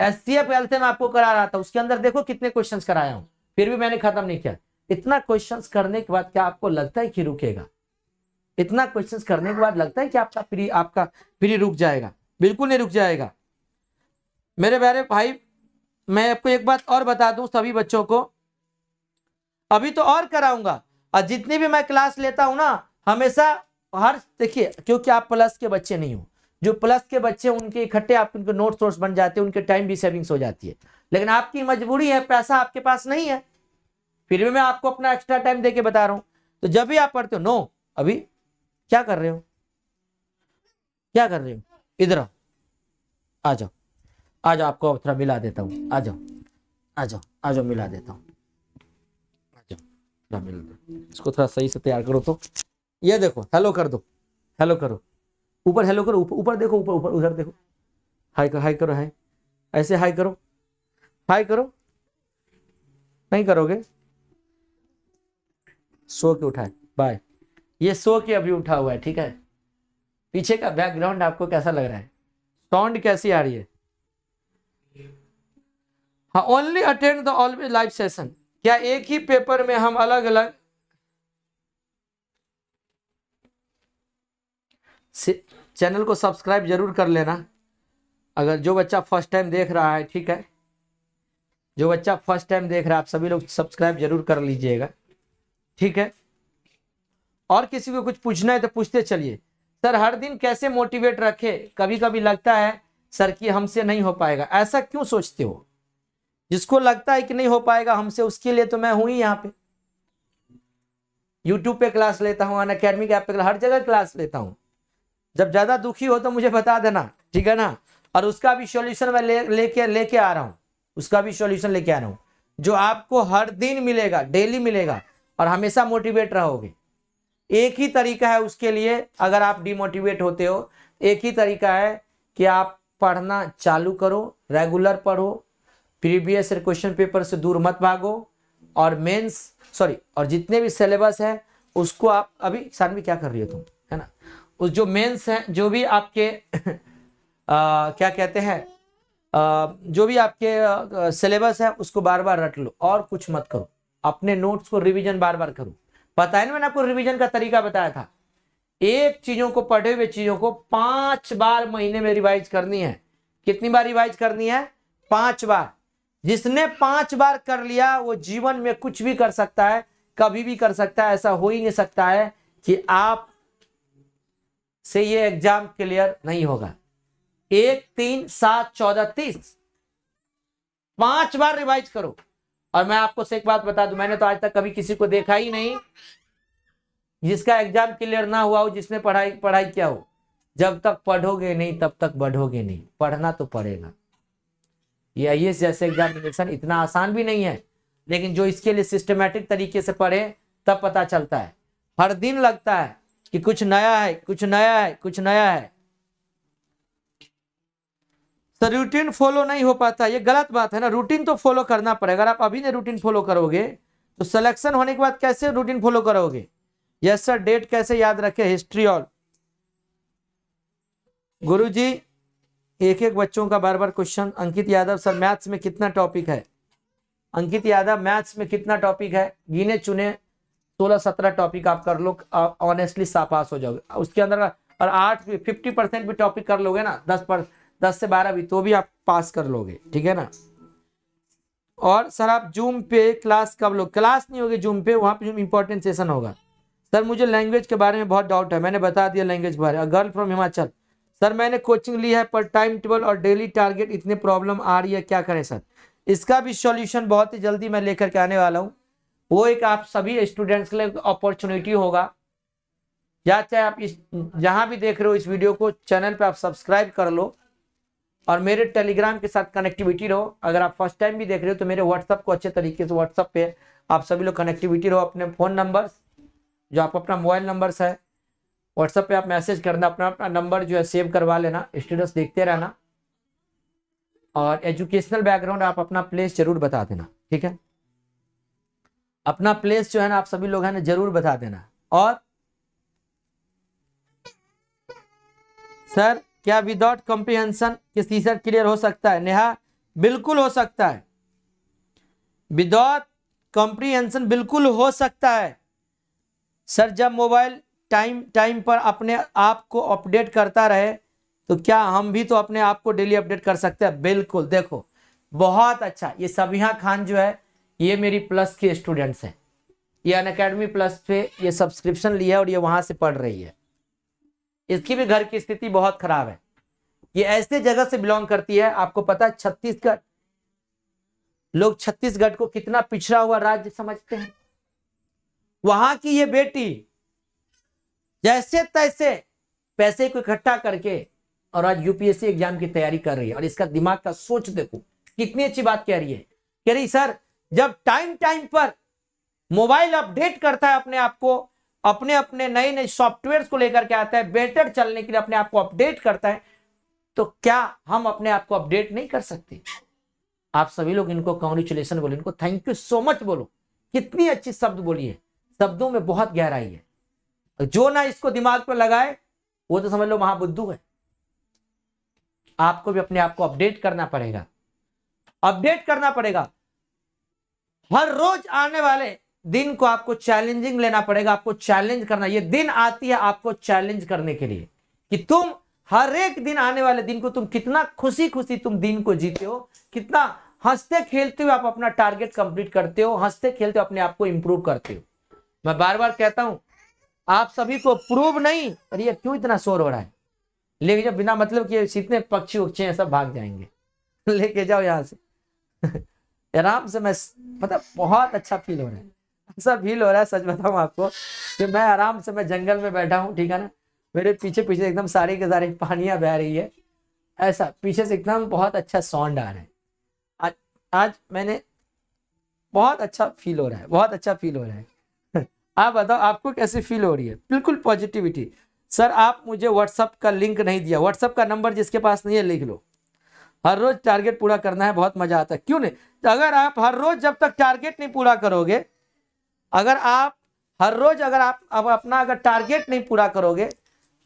एस सी एफ एल आपको करा रहा था उसके अंदर देखो कितने क्वेश्चन कराया हूं फिर भी मैंने खत्म नहीं किया इतना क्वेश्चन करने के बाद क्या आपको लगता है कि रुकेगा इतना क्वेश्चन करने के बाद लगता है कि आपका फ्री आपका फ्री रुक जाएगा बिल्कुल नहीं रुक जाएगा मेरे बहरे भाई मैं आपको एक बात और बता दूं सभी बच्चों को अभी तो और कराऊंगा और जितनी भी मैं क्लास लेता हूं ना हमेशा हर देखिए क्योंकि आप प्लस के बच्चे नहीं हो जो प्लस के बच्चे उनके इकट्ठे आपके उनके नोट सोर्स बन जाते हैं उनके टाइम भी सेविंग्स हो जाती है लेकिन आपकी मजबूरी है पैसा आपके पास नहीं है फिर भी मैं आपको अपना एक्स्ट्रा टाइम दे के बता रहा हूँ तो जब भी आप पढ़ते हो नो अभी क्या कर रहे हो क्या कर रहे हो इधर आ जाओ आज आपको थोड़ा मिला देता हूँ आ जाओ आ जाओ आ जाओ मिला देता हूँ इसको थोड़ा सही से तैयार करो तो ये देखो हेलो कर दो हेलो करो ऊपर हेलो करो ऊपर देखो ऊपर ऊपर उधर देखो हाई करो हाई करो हाई ऐसे हाई करो हाई करो नहीं करोगे सो के उठाए बाय ये सो के अभी उठा हुआ है ठीक है पीछे का बैकग्राउंड आपको कैसा लग रहा है साउंड कैसी आ रही है हाँ only attend the always live session क्या एक ही पेपर में हम अलग अलग चैनल को सब्सक्राइब जरूर कर लेना अगर जो बच्चा फर्स्ट टाइम देख रहा है ठीक है जो बच्चा फर्स्ट टाइम देख रहा है आप सभी लोग सब्सक्राइब जरूर कर लीजिएगा ठीक है और किसी को कुछ पूछना है तो पूछते चलिए सर हर दिन कैसे मोटिवेट रखे कभी कभी लगता है सर कि हमसे नहीं हो पाएगा ऐसा क्यों सोचते हो जिसको लगता है कि नहीं हो पाएगा हमसे उसके लिए तो मैं हूं ही यहाँ पे यूट्यूब पे क्लास लेता हूँ अन अकेडमिक ऐप पे हर जगह क्लास लेता हूँ जब ज़्यादा दुखी हो तो मुझे बता देना ठीक है ना और उसका भी सॉल्यूशन मैं ले लेके लेके आ रहा हूँ उसका भी सॉल्यूशन लेके आ रहा हूँ जो आपको हर दिन मिलेगा डेली मिलेगा और हमेशा मोटिवेट रहोगे एक ही तरीका है उसके लिए अगर आप डिमोटिवेट होते हो एक ही तरीका है कि आप पढ़ना चालू करो रेगुलर पढ़ो प्रीवियस क्वेश्चन पेपर से दूर मत भागो और मेंस सॉरी और जितने भी सिलेबस है उसको आप अभी सानवी क्या कर रही हो तुम है ना उस जो मेंस हैं जो भी आपके आ, क्या कहते हैं जो भी आपके सिलेबस है उसको बार बार रट लो और कुछ मत करो अपने नोट्स को रिवीजन बार बार करो पता है ना मैंने आपको रिवीजन का तरीका बताया था एक चीजों को पढ़े हुए चीजों को पांच बार महीने में रिवाइज करनी है कितनी बार रिवाइज करनी है पांच बार जिसने पांच बार कर लिया वो जीवन में कुछ भी कर सकता है कभी भी कर सकता है ऐसा हो ही नहीं सकता है कि आप से ये एग्जाम क्लियर नहीं होगा एक तीन सात चौदह तीस पांच बार रिवाइज करो और मैं आपको से एक बात बता दू मैंने तो आज तक कभी किसी को देखा ही नहीं जिसका एग्जाम क्लियर ना हुआ हो जिसने पढ़ाई पढ़ाई किया हो जब तक पढ़ोगे नहीं तब तक बढ़ोगे नहीं पढ़ना तो पड़ेगा ये आई जैसे एग्जामिनेशन इतना आसान भी नहीं है लेकिन जो इसके लिए सिस्टमेटिक तरीके से पढ़े तब पता चलता है हर दिन लगता है कि कुछ नया है कुछ नया है कुछ नया है तो रूटीन फॉलो नहीं हो पाता ये गलत बात है ना रूटीन तो फॉलो करना पड़ेगा अगर आप अभी नहीं रूटीन फॉलो करोगे तो सिलेक्शन होने के बाद कैसे रूटीन फॉलो करोगे यस सर डेट कैसे याद रखे हिस्ट्री और गुरुजी एक एक बच्चों का बार बार question Ankit Yadav sir maths में कितना टॉपिक है अंकित यादव मैथ्स में कितना टॉपिक है गिने चुने सोलह सत्रह टॉपिक आप कर लो आप ऑनेस्टली पास हो जाओगे उसके अंदर और आठ फिफ्टी परसेंट भी टॉपिक कर लोगे ना दस पर दस से बारह भी तो भी आप पास कर लोगे ठीक है ना और सर आप जूम पे क्लास कब लोग क्लास नहीं होगी जूम पे वहाँ पे जूम इंपॉर्टेंट सेशन होगा सर मुझे लैंग्वेज के बारे में बहुत डाउट है मैंने बता दिया लैंग्वेज के बारे में गर्ल फ्रॉम हिमाचल सर मैंने कोचिंग ली है पर टाइम टेबल और डेली टारगेट इतने प्रॉब्लम आ रही है क्या करें सर इसका भी सॉल्यूशन बहुत ही जल्दी मैं लेकर के आने वाला हूँ वो एक आप सभी स्टूडेंट्स के लिए अपॉर्चुनिटी होगा या चाहे आप इस जहाँ भी देख रहे हो इस वीडियो को चैनल पे आप सब्सक्राइब कर लो और मेरे टेलीग्राम के साथ कनेक्टिविटी रहो अगर आप फर्स्ट टाइम भी देख रहे हो तो मेरे व्हाट्सअप को अच्छे तरीके से व्हाट्सअप पे आप सभी लोग कनेक्टिविटी रहो अपने फ़ोन नंबर्स जो आप अपना मोबाइल नंबर्स है व्हाट्सएप पे आप मैसेज करना अपना अपना नंबर जो है सेव करवा लेना स्टेटस देखते रहना और एजुकेशनल बैकग्राउंड आप अपना प्लेस जरूर बता देना ठीक है अपना प्लेस जो है ना आप सभी लोग है ना जरूर बता देना और सर क्या विदाउट कॉम्प्रिहेंशन किस टीचर क्लियर हो सकता है नेहा बिल्कुल हो सकता है विदाउट कॉम्प्रिहेंशन बिल्कुल हो सकता है सर जब मोबाइल टाइम टाइम पर अपने आप को अपडेट करता रहे तो क्या हम भी तो अपने आप को डेली अपडेट कर सकते हैं बिल्कुल देखो बहुत अच्छा ये सबिया खान जो है ये मेरी प्लस की स्टूडेंट्स हैं ये अन अकेडमी प्लस पे ये सब्सक्रिप्शन लिया है और ये वहाँ से पढ़ रही है इसकी भी घर की स्थिति बहुत खराब है ये ऐसे जगह से बिलोंग करती है आपको पता है छत्तीसगढ़ लोग छत्तीसगढ़ को कितना पिछड़ा हुआ राज्य समझते हैं वहां की ये बेटी जैसे तैसे पैसे को इकट्ठा करके और आज यूपीएससी एग्जाम की तैयारी कर रही है और इसका दिमाग का सोच देखो कितनी अच्छी बात कह रही है कह रही सर जब टाइम टाइम पर मोबाइल अपडेट करता है अपने आप को अपने अपने नए नए सॉफ्टवेयर को लेकर के आता है बेटर चलने के लिए अपने आप को अपडेट करता है तो क्या हम अपने आप को अपडेट नहीं कर सकते आप सभी लोग इनको कॉन्ग्रेचुलेसन बोलो इनको थैंक यू सो मच बोलो कितनी अच्छी शब्द बोली है शब्दों में बहुत गहराई है जो ना इसको दिमाग पर लगाए वो तो समझ लो महाबुद्धू है आपको भी अपने आप को अपडेट करना पड़ेगा अपडेट करना पड़ेगा हर रोज आने वाले दिन को आपको चैलेंजिंग लेना पड़ेगा आपको चैलेंज करना ये दिन आती है आपको चैलेंज करने के लिए कि तुम हर एक दिन आने वाले दिन को तुम कितना खुशी खुशी तुम दिन को जीते हो कितना हंसते खेलते हुए आप अपना टारगेट कंप्लीट करते हो हंसते खेलते हो अपने आप को इंप्रूव करते हो मैं बार बार कहता हूं आप सभी को प्रूव नहीं अरे ये क्यों इतना शोर हो रहा है लेके जाओ बिना मतलब कि जितने पक्षी उक्षी हैं सब भाग जाएंगे लेके जाओ यहाँ से आराम से मैं मतलब बहुत अच्छा फील हो रहा है ऐसा फील हो रहा है सच बताऊ आपको कि मैं आराम से मैं जंगल में बैठा हूँ ठीक है ना मेरे पीछे पीछे एकदम सारी के सारी पानियाँ बह रही है ऐसा पीछे से एकदम बहुत अच्छा साउंड आ रहा है आज आज मैंने बहुत अच्छा फील हो रहा है बहुत अच्छा फील हो रहा है आप बताओ आपको कैसे फील हो रही है बिल्कुल पॉजिटिविटी सर आप मुझे व्हाट्सअप का लिंक नहीं दिया व्हाट्सअप का नंबर जिसके पास नहीं है लिख लो हर रोज टारगेट पूरा करना है बहुत मजा आता है क्यों नहीं अगर आप हर रोज जब तक टारगेट नहीं पूरा करोगे अगर आप हर रोज अगर आप अब अपना अगर टारगेट नहीं पूरा करोगे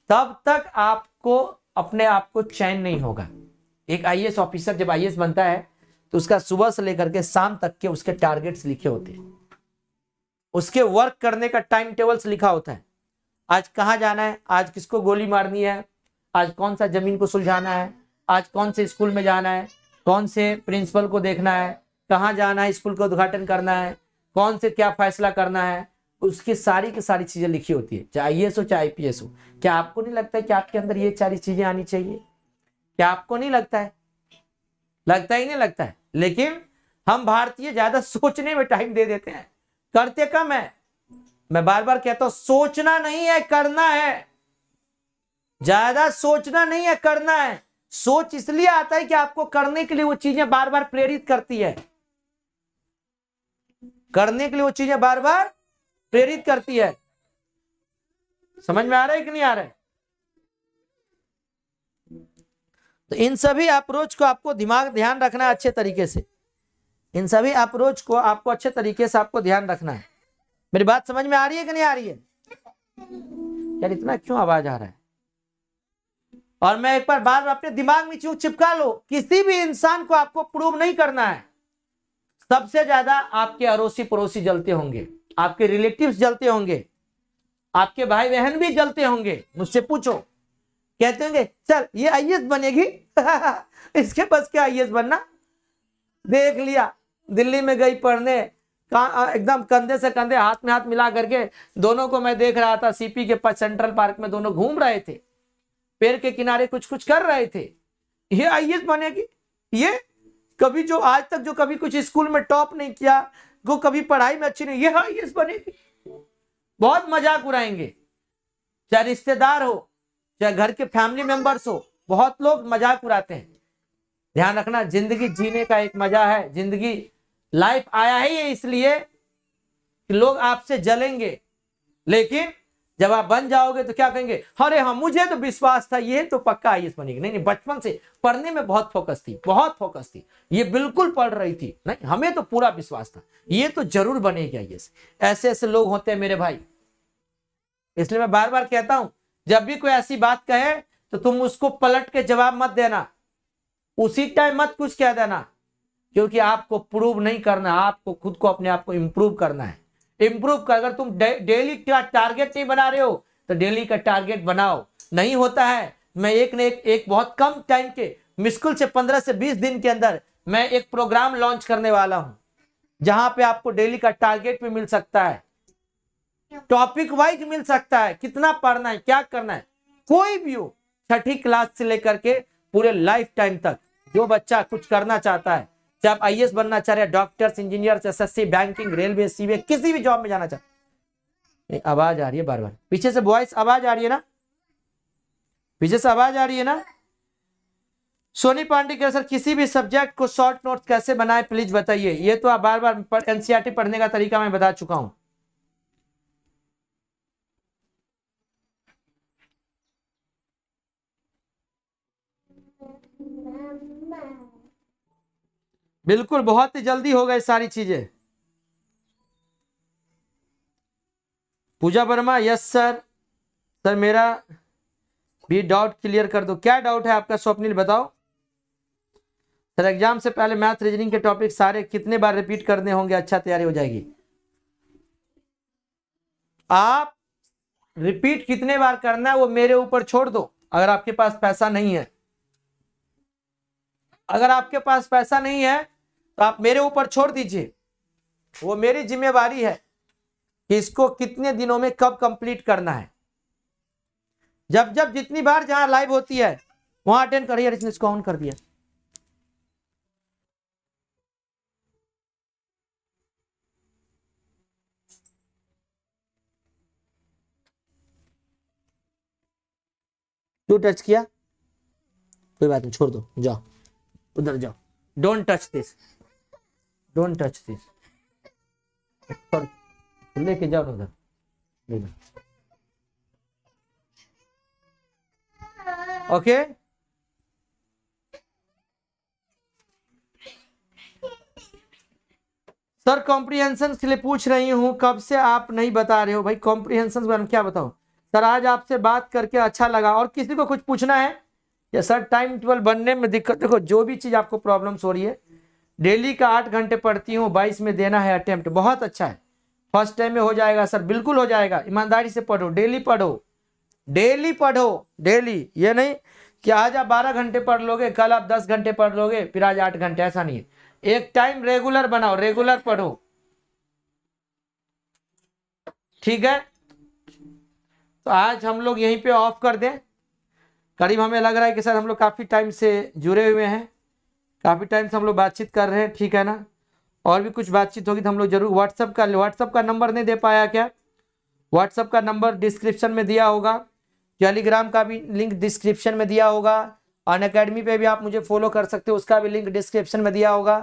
तब तक आपको अपने आप को चैन नहीं होगा एक आईएएस ऑफिसर जब आईएएस बनता है तो उसका सुबह से लेकर के शाम तक के उसके टारगेट्स लिखे होते हैं उसके वर्क करने का टाइम टेबल्स लिखा होता है आज कहाँ जाना है आज किसको गोली मारनी है आज कौन सा जमीन को सुलझाना है आज कौन से स्कूल में जाना है कौन से प्रिंसिपल को देखना है कहाँ जाना है स्कूल का उद्घाटन करना है कौन से क्या फैसला करना है उसकी सारी की सारी चीज़ें लिखी होती है चाहे आई हो चाहे आई हो क्या आपको नहीं लगता है कि आपके अंदर ये सारी चीज़ें आनी चाहिए क्या आपको नहीं लगता है लगता ही नहीं लगता है लेकिन हम भारतीय ज़्यादा सोचने में टाइम दे देते हैं करते कम है मैं बार बार कहता हूं सोचना नहीं है करना है ज्यादा सोचना नहीं है करना है सोच इसलिए आता है कि आपको करने के लिए वो चीजें बार बार प्रेरित करती है करने के लिए वो चीजें बार बार प्रेरित करती है समझ में आ रहा है कि नहीं आ रहा है तो इन सभी अप्रोच को आपको दिमाग ध्यान रखना है अच्छे तरीके से इन सभी अप्रोच को आपको अच्छे तरीके से आपको ध्यान रखना है मेरी बात समझ में आ रही है कि नहीं आ रही है यार इतना क्यों आवाज आ रहा है और मैं एक बार बार बार अपने दिमाग में चूं चिपका लो किसी भी इंसान को आपको प्रूव नहीं करना है सबसे ज्यादा आपके अड़ोसी पड़ोसी जलते होंगे आपके रिलेटिव जलते होंगे आपके भाई बहन भी जलते होंगे मुझसे पूछो कहते होंगे चल ये आई बनेगी इसके बस क्या आई बनना देख लिया दिल्ली में गई पढ़ने का एकदम कंधे से कंधे हाथ में हाथ मिला करके दोनों को मैं देख रहा था सीपी के पास सेंट्रल पार्क में दोनों घूम रहे थे पेड़ के किनारे कुछ कुछ कर रहे थे ये आइए माने ये कभी जो आज तक जो कभी कुछ स्कूल में टॉप नहीं किया वो कभी पढ़ाई में अच्छी नहीं ये आई एस बनेगी बहुत मजाक उड़ाएंगे चाहे रिश्तेदार हो चाहे घर के फैमिली मेंबर्स हो बहुत लोग मजाक उड़ाते हैं ध्यान रखना जिंदगी जीने का एक मजा है जिंदगी लाइफ आया है ये इसलिए कि लोग आपसे जलेंगे लेकिन जब आप बन जाओगे तो क्या कहेंगे अरे हाँ मुझे तो विश्वास था ये तो पक्का आई बनेगी नहीं नहीं बचपन से पढ़ने में बहुत फोकस थी बहुत फोकस थी ये बिल्कुल पढ़ रही थी नहीं हमें तो पूरा विश्वास था ये तो जरूर बनेगी आई ऐसे ऐसे लोग होते हैं मेरे भाई इसलिए मैं बार बार कहता हूं जब भी कोई ऐसी बात कहे तो तुम उसको पलट के जवाब मत देना उसी टाइम मत कुछ कह देना क्योंकि आपको प्रूव नहीं करना आपको खुद को अपने आप को इंप्रूव करना है इंप्रूव कर अगर तुम डेली का टारगेट नहीं बना रहे हो तो डेली का टारगेट बनाओ नहीं होता है मैं एक ने एक, एक बहुत कम टाइम के मुश्किल से पंद्रह से बीस दिन के अंदर मैं एक प्रोग्राम लॉन्च करने वाला हूं जहां पे आपको डेली का टारगेट भी मिल सकता है टॉपिक वाइज मिल सकता है कितना पढ़ना है क्या करना है कोई भी हो छठी क्लास से लेकर के पूरे लाइफ टाइम तक जो बच्चा कुछ करना चाहता है चाहे आप आई बनना चाह रहे हैं doctors S S banking railway सीवे किसी भी जॉब में जाना चाहते आवाज आ रही है बार बार पीछे से वॉइस आवाज आ रही है ना पीछे से आवाज आ रही है ना सोनी पांडे के सर किसी भी सब्जेक्ट को शॉर्ट नोट कैसे बनाए प्लीज बताइए ये तो आप बार बार एनसीआर पढ़ने का तरीका मैं बता चुका हूं बिल्कुल बहुत ही जल्दी हो गए सारी चीजें Pooja Verma yes sir sir मेरा भी डाउट क्लियर कर दो क्या डाउट है आपका स्वप्निल बताओ सर एग्जाम से पहले मैथ रीजनिंग के टॉपिक सारे कितने बार रिपीट करने होंगे अच्छा तैयारी हो जाएगी आप रिपीट कितने बार करना है वो मेरे ऊपर छोड़ दो अगर आपके पास पैसा नहीं है अगर आपके पास पैसा नहीं है तो आप मेरे ऊपर छोड़ दीजिए वो मेरी जिम्मेवारी है कि इसको कितने दिनों में कब कंप्लीट करना है जब जब जितनी बार जहां लाइव होती है वहां अटेंड करिए इसने इसको ऑन कर दिया क्यों टच किया कोई बात नहीं छोड़ दो जाओ उधर जाओ don't touch this don't touch this लेके जाओ उधर ओके सर कॉम्प्रिहेंशन के लिए पूछ रही हूँ कब से आप नहीं बता रहे हो भाई कॉम्प्रीहेंशन के बारे में क्या बताओ सर आज आपसे बात करके अच्छा लगा और किसी को कुछ पूछना है या सर टाइम टेबल बनने में दिक्कत देखो जो भी चीज़ आपको प्रॉब्लम्स हो रही है डेली का आठ घंटे पढ़ती हूँ बाईस में देना है अटेम्प्ट बहुत अच्छा है फर्स्ट टाइम में हो जाएगा सर बिल्कुल हो जाएगा ईमानदारी से पढ़ो डेली पढ़ो डेली पढ़ो डेली ये नहीं कि आज आप बारह घंटे पढ़ लोगे कल आप दस घंटे पढ़ लोगे फिर आज आठ घंटे ऐसा नहीं है एक टाइम रेगुलर बनाओ रेगुलर पढ़ो ठीक है तो आज हम लोग यहीं पे ऑफ कर दें करीब हमें लग रहा है कि सर हम लोग काफ़ी टाइम से जुड़े हुए हैं काफ़ी टाइम से हम लोग बातचीत कर रहे हैं ठीक है ना और भी कुछ बातचीत होगी तो हम लोग जरूर व्हाट्सअप का व्हाट्सअप का नंबर नहीं दे पाया क्या व्हाट्सअप का नंबर डिस्क्रिप्शन में दिया होगा टेलीग्राम का भी लिंक डिस्क्रिप्शन में दिया होगा अन अकेडमी पर भी आप मुझे फॉलो कर सकते हो उसका भी लिंक डिस्क्रिप्शन में दिया होगा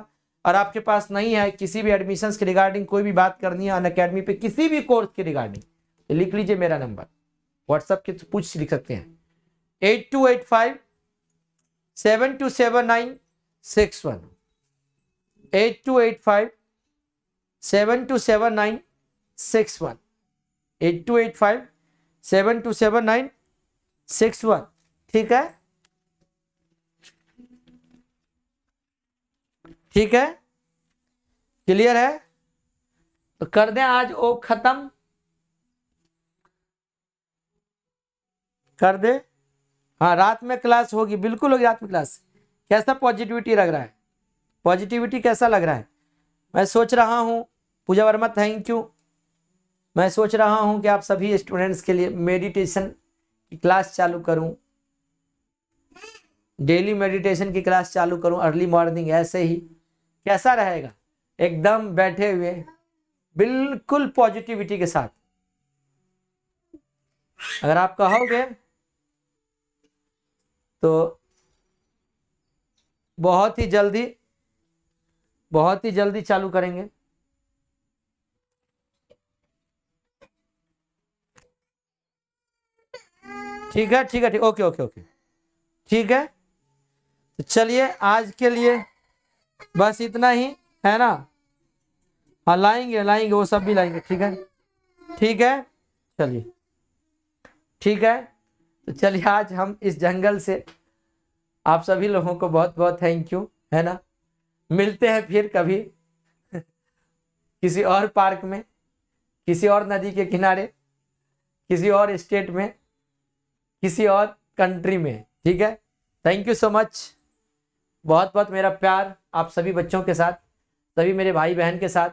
और आपके पास नहीं है किसी भी एडमिशन के रिगार्डिंग कोई भी बात करनी है अन अकेडमी पर किसी भी कोर्स के रिगार्डिंग तो लिख लीजिए मेरा नंबर व्हाट्सअप के पूछ लिख सकते हैं eight two eight five seven two seven nine six one eight two eight five seven two seven nine six one eight two eight five seven two seven nine six one ठीक है ठीक है clear है तो कर दें आज ओ खत्म कर दे हाँ रात में क्लास होगी बिल्कुल होगी रात में क्लास कैसा पॉजिटिविटी लग रहा है पॉजिटिविटी कैसा लग रहा है मैं सोच रहा हूँ पूजा वर्मा थैंक यू मैं सोच रहा हूँ कि आप सभी स्टूडेंट्स के लिए मेडिटेशन की क्लास चालू करूँ डेली मेडिटेशन की क्लास चालू करूं अर्ली मॉर्निंग ऐसे ही कैसा रहेगा एकदम बैठे हुए बिल्कुल पॉजिटिविटी के साथ अगर आप कहोगे तो बहुत ही जल्दी बहुत ही जल्दी चालू करेंगे ठीक है ठीक है ठीक ओके ओके ओके ठीक है तो चलिए आज के लिए बस इतना ही है ना हाँ लाएंगे लाएंगे वो सब भी लाएंगे ठीक है ठीक है चलिए ठीक है तो चलिए आज हम इस जंगल से आप सभी लोगों को बहुत बहुत थैंक यू है ना मिलते हैं फिर कभी किसी और पार्क में किसी और नदी के किनारे किसी और स्टेट में किसी और कंट्री में ठीक है थैंक यू सो मच बहुत बहुत मेरा प्यार आप सभी बच्चों के साथ सभी मेरे भाई बहन के साथ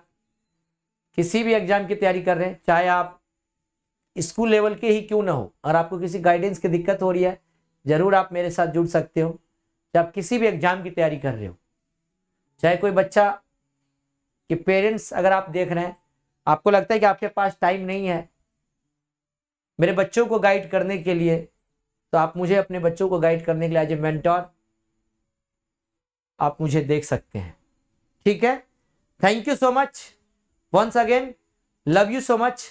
किसी भी एग्ज़ाम की तैयारी कर रहे हैं चाहे आप स्कूल लेवल के ही क्यों ना हो और आपको किसी गाइडेंस की दिक्कत हो रही है ज़रूर आप मेरे साथ जुड़ सकते हो चाहे किसी भी एग्ज़ाम की तैयारी कर रहे हो चाहे कोई बच्चा कि पेरेंट्स अगर आप देख रहे हैं आपको लगता है कि आपके पास टाइम नहीं है मेरे बच्चों को गाइड करने के लिए तो आप मुझे अपने बच्चों को गाइड करने के लिए एज ए मेंटोर आप मुझे देख सकते हैं ठीक है thank you so much once again love you so much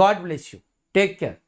God bless you take care